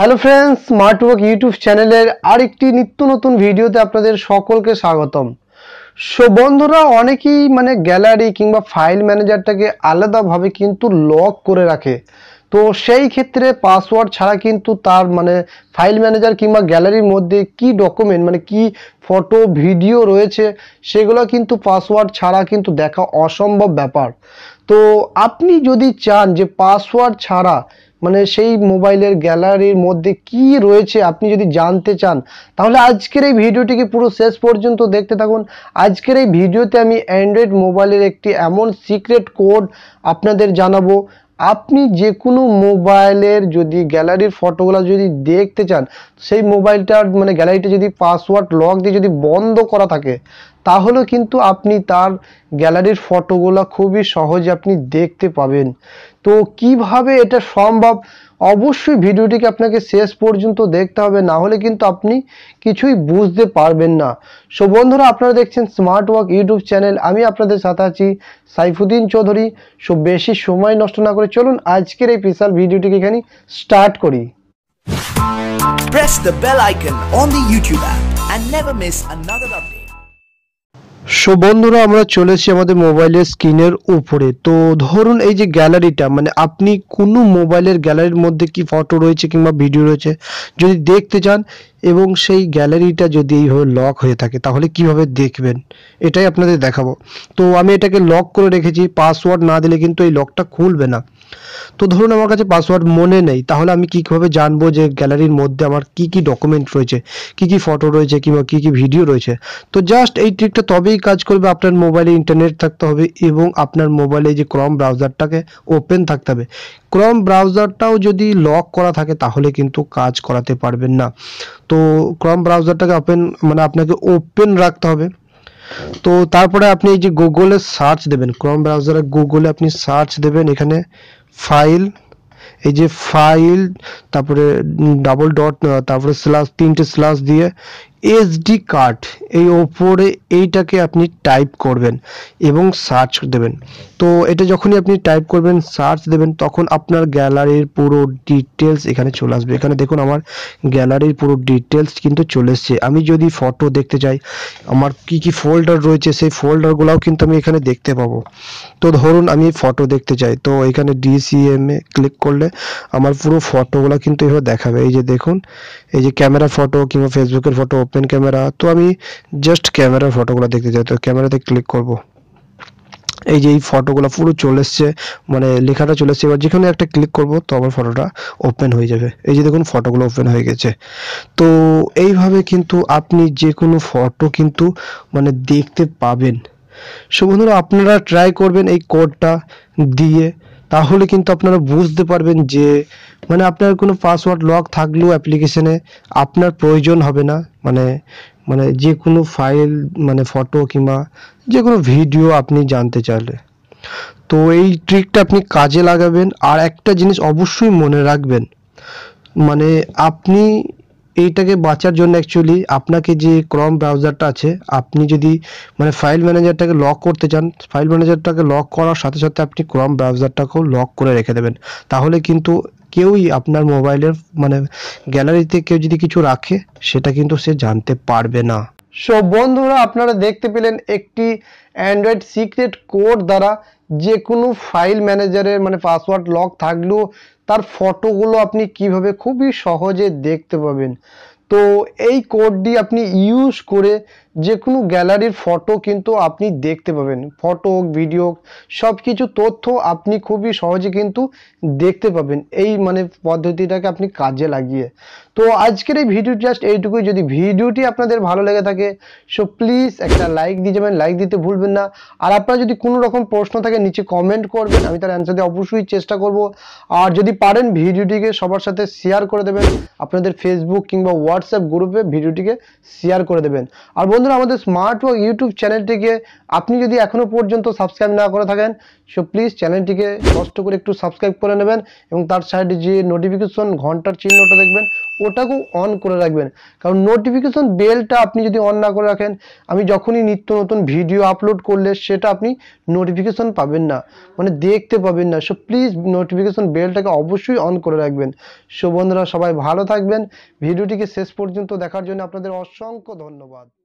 Hello friends smart work YouTube চ্যানেলের আরেকটি নিত্য নতুন ভিডিওতে আপনাদের সকলকে স্বাগতম সো বন্ধুরা অনেকেই মানে গ্যালারি কিংবা ফাইল ম্যানেজারটাকে আলাদাভাবে কিন্তু লক করে রাখে তো সেই ক্ষেত্রে পাসওয়ার্ড ছাড়া কিন্তু তার মানে ফাইল ম্যানেজার কিংবা গ্যালারির মধ্যে কি ডকুমেন্ট মানে কি ফটো ভিডিও রয়েছে সেগুলো কিন্তু পাসওয়ার্ড ছাড়া কিন্তু দেখা অসম্ভব ব্যাপার তো আপনি যদি চান যে পাসওয়ার্ড ছাড়া মানে সেই মোবাইলের গ্যালারির মধ্যে কি রয়েছে আপনি যদি জানতে চান তাহলে আজকের এই ভিডিওটিকে পুরো শেষ পর্যন্ত দেখতে থাকুন আজকের এই ভিডিওতে আমি অ্যান্ড্রয়েড মোবাইলের একটি এমন সিক্রেট কোড আপনাদের জানাবো আপনি যে কোনো মোবাইলের যদি গ্যালারির ফটোগুলো যদি দেখতে চান সেই মোবাইলটার মানে গ্যালারিটা যদি পাসওয়ার্ড লক দিয়ে যদি বন্ধ করা থাকে তাহলেও কিন্তু আপনি তার গ্যালারির ফটোগুলো খুবই সহজে আপনি দেখতে পাবেন তো কিভাবে এটা সম্ভব অবশ্যই ভিডিওটিকে আপনাকে শেষ পর্যন্ত দেখতে হবে না হলে কিন্তু আপনি কিছুই বুঝতে পারবেন না সো বন্ধুরা আপনারা দেখছেন স্মার্ট ওয়ার্ক ইউটিউব চ্যানেল আমি আপনাদের সাথে আছি সাইফুদ্দিন চৌধুরী সো বেশি সময় নষ্ট না করে চলুন আজকের এই স্পেশাল ভিডিওটিকে এখানে স্টার্ট করি Press the bell icon on the YouTube app and never miss another update. So বন্ধুরা আমরা চলেছি আমাদের মোবাইলের স্ক্রিনের উপরে তো ধরুন এই যে গ্যালারিটা মানে আপনি কোনো মোবাইলের গ্যালারির মধ্যে কি ফটো রয়েছে কিংবা ভিডিও রয়েছে যদি দেখতে চান এবং সেই গ্যালারিটা যদি এইভাবে লক হয়ে থাকে তাহলে কিভাবে দেখবেন এটাই আপনাদের দেখাবো তো আমি এটাকে লক করে রেখেছি পাসওয়ার্ড না দিলে কিন্তু এই লকটা খুলবে না তো ধরুন আমার কাছে পাসওয়ার্ড মনে নেই তাহলে আমি কীভাবে জানবো যে গ্যালারির মধ্যে আমার কি কি ডকুমেন্ট রয়েছে কি কি ফটো রয়েছে কিংবা কি কি ভিডিও রয়েছে তো জাস্ট এই ট্রিকটা তবেই কাজ করবে আপনার মোবাইলে ইন্টারনেট থাকতে হবে এবং আপনার মোবাইলে যে ক্রম ব্রাউজারটাকে ওপেন থাকতে হবে ক্রম ব্রাউজারটাও যদি লক করা থাকে তাহলে কিন্তু কাজ করাতে পারবেন না তো ক্রম ব্রাউজারটাকে ওপেন মানে আপনাকে ওপেন রাখতে হবে তো তারপরে আপনি এই যে গুগলে সার্চ দেবেন ক্রম ব্রাউজারে গুগলে আপনি সার্চ দেবেন এখানে ফাইল এই যে ফাইল তারপরে ডাবল ডট তারপরে স্ল্যাশ তিনটে স্ল্যাশ দিয়ে এসডি কার্ড এই ওপরে এইটাকে আপনি টাইপ করবেন এবং সার্চ দেবেন তো এটা যখনই আপনি টাইপ করবেন সার্চ দেবেন তখন আপনার গ্যালারির পুরো ডিটেলস এখানে চলে আসবে এখানে দেখুন আমার গ্যালারির পুরো ডিটেলস কিন্তু চলে এসছে আমি যদি ফটো দেখতে চাই আমার কি কি ফোল্ডার রয়েছে সেই ফোল্ডারগুলোও কিন্তু আমি এখানে দেখতে পাবো তো ধরুন আমি ফটো দেখতে চাই তো এখানে ডিসিএম এ ক্লিক করলে আমার পুরো ফটোগুলো কিন্তু এভাবে দেখাবে এই যে দেখুন এই যে ক্যামেরার ফটো কিংবা ফেসবুকের ফটো ওপেন ক্যামেরা তো আমি জাস্ট ক্যামেরার ফটোগুলো দেখতে চাই তো ক্যামেরাতে ক্লিক করব এই যে এই ফটোগুলো পুরো চলে এসছে মানে লেখাটা চলে এসছে এবার যেখানে একটা ক্লিক করব তো আমার ফটোটা ওপেন হয়ে যাবে এই যে দেখুন ফটোগুলো ওপেন হয়ে গেছে তো এইভাবে কিন্তু আপনি যে কোনো ফটো কিন্তু মানে দেখতে পাবেন সো বন্ধুরা আপনারা ট্রাই করবেন এই কোডটা দিয়ে তাহলে কিন্তু আপনারা বুঝতে পারবেন যে মানে আপনার কোনো পাসওয়ার্ড লক থাকলেও অ্যাপ্লিকেশনে আপনার প্রয়োজন হবে না মানে মানে যে কোনো ফাইল মানে ফটো কিংবা যে কোনো ভিডিও আপনি জানতে চাইলে তো এই ট্রিকটা আপনি কাজে লাগাবেন আর একটা জিনিস অবশ্যই মনে রাখবেন মানে আপনি এইটাকে বাঁচার জন্য অ্যাকচুয়ালি আপনাকে যে ক্রম ব্রাউজারটা আছে আপনি যদি মানে ফাইল ম্যানেজারটাকে লক করতে চান ফাইল ম্যানেজারটাকে লক করার সাথে সাথে আপনি ক্রম ব্রাউজারটাকেও লক করে রেখে দেবেন তাহলে কিন্তু কেউই আপনার মোবাইলের মানে গ্যালারিতে কেউ যদি কিছু রাখে সেটা কিন্তু সে জানতে পারবে না সো বন্ধুরা আপনারা দেখতে পেলেন একটি অ্যান্ড্রয়েড সিক্রেট কোড দ্বারা যে কোনো ফাইল ম্যানেজারের মানে পাসওয়ার্ড লক থাকলেও তার ফটোগুলো আপনি কিভাবে খুবই সহজে দেখতে পাবেন তো এই কোডটি আপনি ইউজ করে যে কোনো গ্যালারির ফটো কিন্তু আপনি দেখতে পাবেন ফটো ভিডিও সব কিছু তথ্য আপনি খুবই সহজে কিন্তু দেখতে পাবেন এই মানে পদ্ধতিটাকে আপনি কাজে লাগিয়ে তো আজকের এই ভিডিও জাস্ট এইটুকুই যদি ভিডিওটি আপনাদের ভালো লেগে থাকে সো প্লিজ একটা লাইক দিয়ে যাবেন লাইক দিতে ভুলবেন না আর আপনারা যদি কোনো রকম প্রশ্ন থাকে নিচে কমেন্ট করবেন আমি তার অ্যান্সার দিয়ে অবশ্যই চেষ্টা করব আর যদি পারেন ভিডিওটিকে সবার সাথে শেয়ার করে দেবেন আপনাদের ফেসবুক কিংবা হোয়াটসঅ্যাপ গ্রুপে ভিডিওটিকে শেয়ার করে দেবেন আর বন্ধু বন্ধুরা আমাদের স্মার্ট ওয়ার্ক ইউটিউব চ্যানেলটিকে আপনি যদি এখনও পর্যন্ত সাবস্ক্রাইব না করে থাকেন সো প্লিজ চ্যানেলটিকে কষ্ট করে একটু সাবস্ক্রাইব করে নেবেন এবং তার সাইডে যে নোটিফিকেশন ঘন্টার চিহ্নটা দেখবেন ওটাকেও অন করে রাখবেন কারণ নোটিফিকেশন বেলটা আপনি যদি অন না করে রাখেন আমি যখনই নিত্য নতুন ভিডিও আপলোড করলে সেটা আপনি নোটিফিকেশন পাবেন না মানে দেখতে পাবেন না সো প্লিজ নোটিফিকেশন বেলটাকে অবশ্যই অন করে রাখবেন সো বন্ধুরা সবাই ভালো থাকবেন ভিডিওটিকে শেষ পর্যন্ত দেখার জন্য আপনাদের অসংখ্য ধন্যবাদ